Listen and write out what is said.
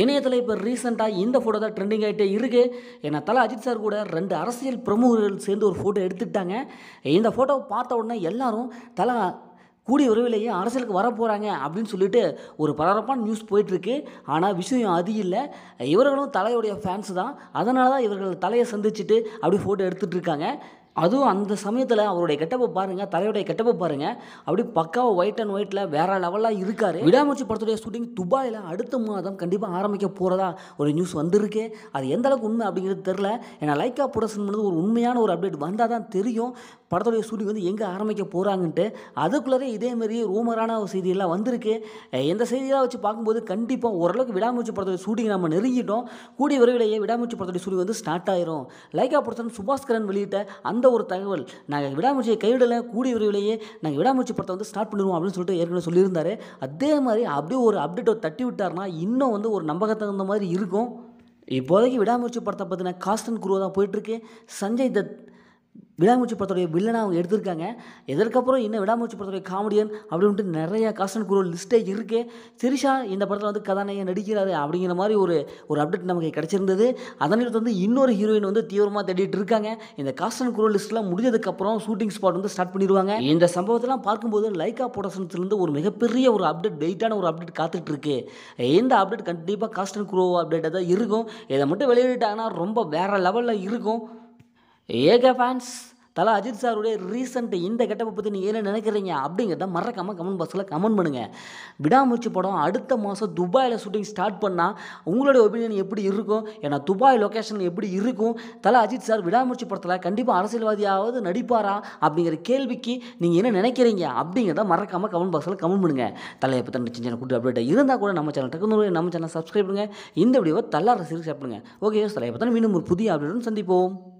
இணையத்தில் இப்போ ரீசெண்டாக இந்த ஃபோட்டோ தான் ட்ரெண்டிங் ஆகிட்டே இருக்குது ஏன்னா தலை அஜித் சார் கூட ரெண்டு அரசியல் பிரமுகர்கள் சேர்ந்து ஒரு ஃபோட்டோ எடுத்துக்கிட்டாங்க இந்த ஃபோட்டோவை பார்த்த உடனே எல்லாரும் தலை கூடிய உறவிலேயே அரசியலுக்கு வர போகிறாங்க அப்படின்னு சொல்லிட்டு ஒரு பரபரப்பான நியூஸ் போயிட்டுருக்கு ஆனால் விஷயம் அது இல்லை இவர்களும் தலையுடைய ஃபேன்ஸ் தான் அதனால தான் இவர்கள் தலையை சந்திச்சுட்டு அப்படி ஃபோட்டோ எடுத்துகிட்டு இருக்காங்க அதுவும் அந்த சமயத்தில் அவருடைய கெட்டப்பை பாருங்கள் தலையுடைய கெட்டப்பை பாருங்கள் அப்படி பக்காவை ஒயிட் அண்ட் ஒயிட்டில் வேறு லெவலாக இருக்கார் விடாமூச்சி படத்துடைய ஷூட்டிங் துபாயில் அடுத்த மாதம் கண்டிப்பாக ஆரம்பிக்க போகிறதா ஒரு நியூஸ் வந்திருக்கு அது எந்த அளவுக்கு உண்மை அப்படிங்கிறது தெரில ஏன்னா லைக்கா ப்ரொடக்ஷன் பண்ணது ஒரு உண்மையான ஒரு அப்டேட் வந்தால் தான் தெரியும் படத்துடைய ஷூட்டிங் வந்து எங்கே ஆரம்பிக்க போகிறாங்கன்ட்டு அதுக்குள்ளே இதேமாரி ரூமரான ஒரு செய்தியெல்லாம் வந்திருக்கு எந்த செய்தியெல்லாம் வச்சு பார்க்கும்போது கண்டிப்பாக ஓரளவுக்கு விடாமூச்சி படத்துடைய ஷூட்டிங் நம்ம நெருங்கிட்டோம் கூடிய விரைவிலேயே விடாமூச்சி படத்துடைய ஷூட்டிங் வந்து ஸ்டார்ட் ஆயிரும் லைக்கா ப்ரொடக்ஷன் சுபாஸ்கரன் வெளியிட்ட அந்த அந்த ஒரு தகவல் நாங்கள் விடாமூச்சியை கைவிடலை கூடிய விரைவிலேயே நாங்கள் விடாமுயற்சி படத்தை வந்து ஸ்டார்ட் பண்ணிடுவோம் அப்படின்னு சொல்லிட்டு ஏற்கனவே சொல்லியிருந்தார் அதே மாதிரி அப்படியே ஒரு அப்டேட்டை தட்டி விட்டார்னா இன்னும் வந்து ஒரு நம்பகத்தகுந்த மாதிரி இருக்கும் இப்போதைக்கு விடாமுயற்சி படத்தை பற்றின காஸ்டன் குருவாக தான் போயிட்டுருக்கு சஞ்சய் தத் விடாமூச்சி படத்துடைய வில்லனாக அவங்க எடுத்திருக்காங்க எதற்கப்புறம் இன்னும் விடாமூச்சி படத்துடைய காமெடியன் அப்படின்ட்டு நிறையா காசன் குரல் லிஸ்ட்டே இருக்கே திரிஷா இந்த படத்தில் வந்து கதாநாயகன் நடிக்கிறாரு அப்படிங்கிற மாதிரி ஒரு ஒரு அப்டேட் நமக்கு கிடச்சிருந்தது அதனிடத்து வந்து இன்னொரு ஹீரோயின் வந்து தீவிரமாக தேடிட்டு இருக்காங்க இந்த காசன் குரல் லிஸ்ட்லாம் முடிஞ்சதுக்கப்புறம் ஷூட்டிங் ஸ்பாட் வந்து ஸ்டார்ட் பண்ணிடுவாங்க இந்த சம்பவத்தெல்லாம் பார்க்கும்போது லைக்கா ப்ரொடக்ஷன்ஸ்லேருந்து ஒரு மிகப்பெரிய ஒரு அப்டேட் வெயிட்டான ஒரு அப்டேட் காத்துட்டு இருக்கு இந்த அப்டேட் கண்டிப்பாக காஸ்டன் குரோ அப்டேட்டாக தான் இருக்கும் இதை மட்டும் வெளியிட்டாங்கன்னா ரொம்ப வேறு லெவலில் இருக்கும் ஏக ஃபேன்ஸ் தல அஜித் சாருடைய ரீசெண்ட் இந்த கெட்டப்பை பற்றி நீங்கள் என்ன நினைக்கிறீங்க அப்படிங்கிறத மறக்காமல் கமெண்ட் பாக்ஸில் கமெண்ட் பண்ணுங்கள் விடாமூச்சி படம் அடுத்த மாதம் துபாயில் ஷூட்டிங் ஸ்டார்ட் பண்ணால் உங்களுடைய ஒப்பீனியன் எப்படி இருக்கும் ஏன்னா துபாய் லொக்கேஷன் எப்படி இருக்கும் தல அஜித் சார் விடாமூச்சி படத்தில் கண்டிப்பாக அரசியல்வாதியாவது நடிப்பாரா அப்படிங்கிற கேள்விக்கு நீங்கள் என்ன நினைக்கிறீங்க அப்படிங்கிறத மறக்காமல் கமெண்ட் பாக்ஸில் கமெண்ட் பண்ணுங்கள் தலையை பற்றி நடிச்சு சின்ன குட்டி அப்டேட் இருந்தால் கூட நம்ம சேனல் டக்குனு நம்ம சேனல் சப்ஸ்கிரைப் பண்ணுங்கள் இந்த வீடியோவை தல்லார சீரியஸ் சாப்பிடுங்க ஓகே தலையை பற்றி மீண்டும் ஒரு புதிய அப்டேட்டும் சந்திப்போம்